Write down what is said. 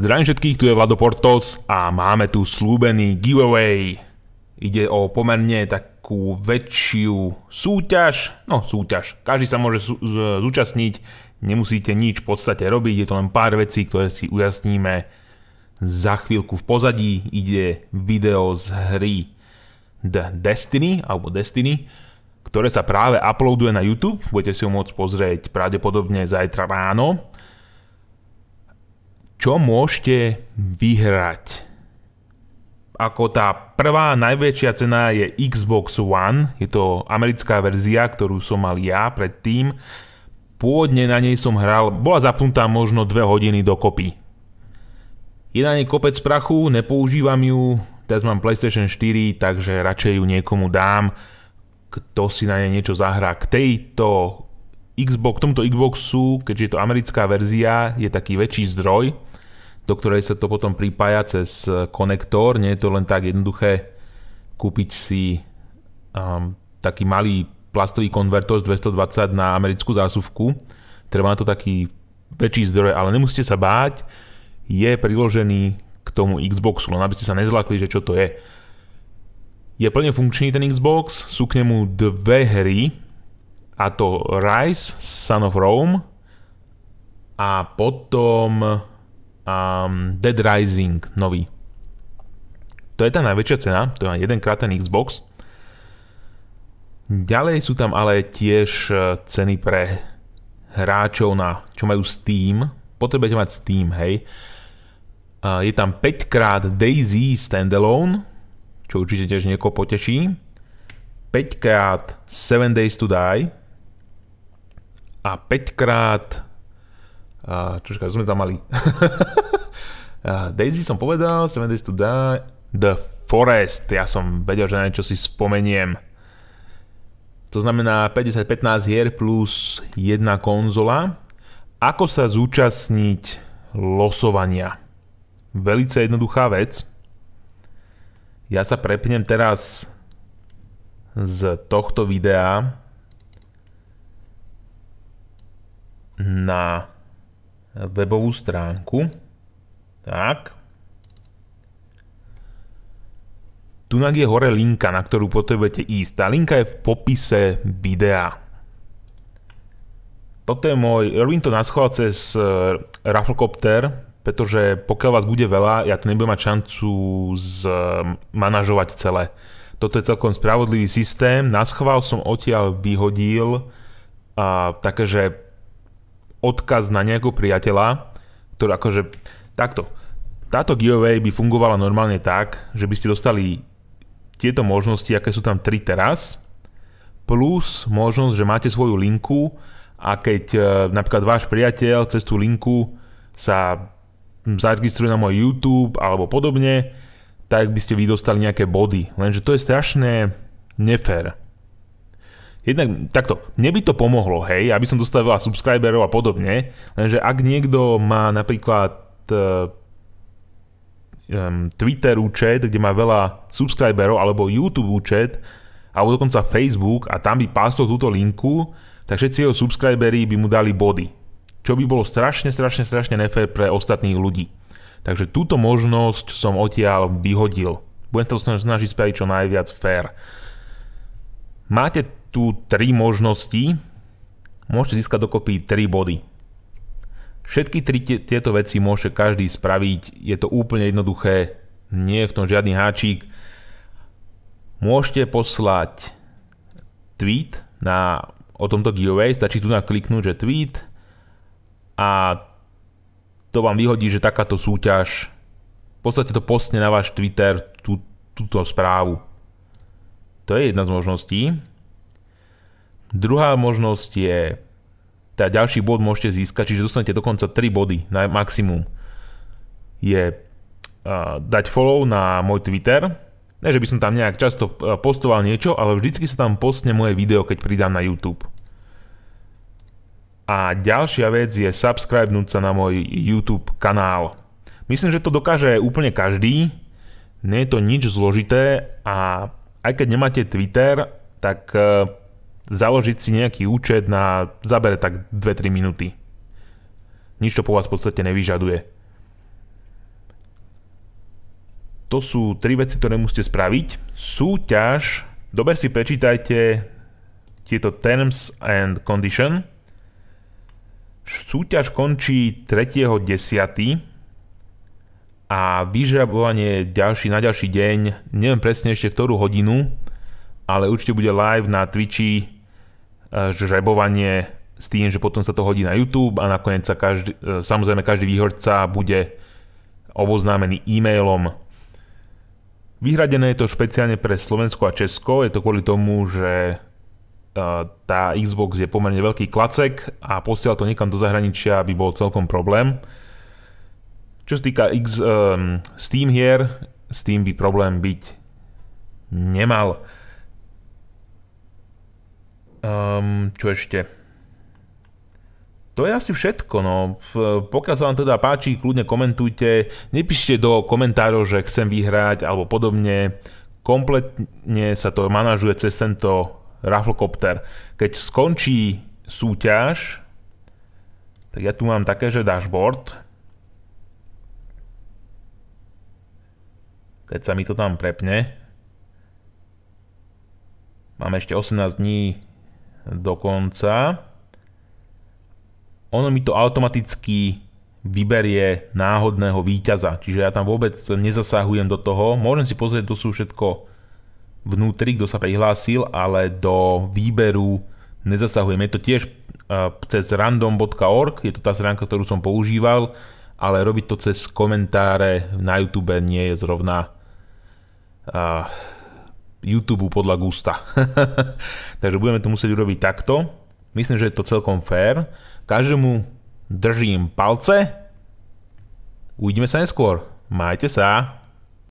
Zdravím všetkých, tu je Vlado Portos a máme tu slúbený giveaway. Ide o pomerne takú väčšiu súťaž, no súťaž, každý sa môže zúčastniť, nemusíte nič v podstate robiť, je to len pár vecí, ktoré si ujasníme za chvíľku v pozadí, ide video z hry The Destiny, alebo Destiny, ktoré sa práve uploaduje na YouTube, budete si ho môcť pozrieť pravdepodobne zajtra ráno, čo môžete vyhrať? Ako tá prvá najväčšia cena je Xbox One, je to americká verzia, ktorú som mal ja predtým. Pôvodne na nej som hral, bola zapnutá možno 2 hodiny dokopy. Je na nej kopec prachu, nepoužívam ju, teraz mám PlayStation 4, takže radšej ju niekomu dám, kto si na nej niečo zahrá. K tejto Xbox, k tomuto Xboxu, keďže je to americká verzia, je taký väčší zdroj, do ktorej sa to potom pripája cez eh, konektor. Nie je to len tak jednoduché kúpiť si um, taký malý plastový konvertor z 220 na americkú zásuvku. Treba na to taký väčší zdroj, ale nemusíte sa báť, je priložený k tomu Xboxu, len aby ste sa nezlakli, že čo to je. Je plne funkčný ten Xbox, sú k nemu dve hry, a to Rise, Son of Rome a potom um, Dead Rising nový. To je tá najväčšia cena, to je jedenkrát ten Xbox. Ďalej sú tam ale tiež e, ceny pre hráčov na, čo majú Steam. Potrebujete mať Steam, hej. je tam 5 krát Daisy Standalone, čo určite tiež niekoho poteší. 5 krát 7 Days to Die a 5 krát a čočka, sme tam mali. Daisy som povedal, Seven Days to Die, The Forest. Ja som vedel, že na niečo si spomeniem. To znamená 50-15 hier plus jedna konzola. Ako sa zúčastniť losovania? Velice jednoduchá vec. Ja sa prepnem teraz z tohto videa na Webovú stránku. Tak. Tunak je hore linka, na ktorú potrebujete ísť. Tá linka je v popise videa. Toto je môj, robím to na schvál cez e, Rafflecopter, pretože pokiaľ vás bude veľa, ja tu nebudem mať šancu zmanažovať e, celé. Toto je celkom spravodlivý systém. Na schvál som odtiaľ vyhodil a, také, odkaz na nejakého priateľa, ktorý akože takto. Táto giveaway by fungovala normálne tak, že by ste dostali tieto možnosti, aké sú tam tri teraz, plus možnosť, že máte svoju linku a keď e, napríklad váš priateľ cez tú linku sa zaregistruje na môj YouTube alebo podobne, tak by ste vy dostali nejaké body. Lenže to je strašne nefér jednak takto, mne by to pomohlo, hej, aby som dostal veľa subscriberov a podobne, lenže ak niekto má napríklad e, Twitter účet, kde má veľa subscriberov, alebo YouTube účet, alebo dokonca Facebook a tam by pásol túto linku, tak všetci jeho subscribery by mu dali body. Čo by bolo strašne, strašne, strašne nefér pre ostatných ľudí. Takže túto možnosť som odtiaľ vyhodil. Budem sa to snažiť spraviť čo najviac fair. Máte tu tri možnosti, môžete získať dokopy 3 body. Všetky tri tieto veci môže každý spraviť, je to úplne jednoduché, nie je v tom žiadny háčik. Môžete poslať tweet na, o tomto giveaway, stačí tu nakliknúť, že tweet a to vám vyhodí, že takáto súťaž, v podstate to postne na váš Twitter tú, túto správu. To je jedna z možností. Druhá možnosť je, teda ďalší bod môžete získať, čiže dostanete dokonca 3 body na maximum, je dať follow na môj Twitter. Ne, že by som tam nejak často e, postoval niečo, ale vždycky sa tam postne moje video, keď pridám na YouTube. A ďalšia vec je subscribenúť sa na môj YouTube kanál. Myslím, že to dokáže úplne každý. Nie je to nič zložité a aj keď nemáte Twitter, tak e, založiť si nejaký účet na zabere tak 2-3 minúty. Nič to po vás v podstate nevyžaduje. To sú tri veci, ktoré musíte spraviť. Súťaž, dobre si prečítajte tieto terms and condition. Súťaž končí 3.10. a vyžabovanie ďalší, na ďalší deň, neviem presne ešte v ktorú hodinu, ale určite bude live na Twitchi Eh, žrebovanie s tým, že potom sa to hodí na YouTube a nakoniec sa každý, eh, samozrejme každý výhorca bude oboznámený e-mailom. Vyhradené je to špeciálne pre Slovensko a Česko, je to kvôli tomu, že eh, tá Xbox je pomerne veľký klacek a posiaľ to niekam do zahraničia by bol celkom problém. Čo sa týka X, um, Steam hier, s tým by problém byť nemal. Um, čo ešte? To je asi všetko, no. Pokiaľ sa vám teda páči, kľudne komentujte. Nepíšte do komentárov, že chcem vyhrať alebo podobne. Kompletne sa to manažuje cez tento raflokopter. Keď skončí súťaž, tak ja tu mám také, že dashboard. Keď sa mi to tam prepne. Mám ešte 18 dní dokonca. Ono mi to automaticky vyberie náhodného víťaza, čiže ja tam vôbec nezasahujem do toho. Môžem si pozrieť, to sú všetko vnútri, kto sa prihlásil, ale do výberu nezasahujem. Je to tiež cez random.org, je to tá stránka, ktorú som používal, ale robiť to cez komentáre na YouTube nie je zrovna uh, YouTube podľa gusta. Takže budeme to musieť urobiť takto. Myslím, že je to celkom fér. Každému držím palce. Uvidíme sa neskôr. Majte sa.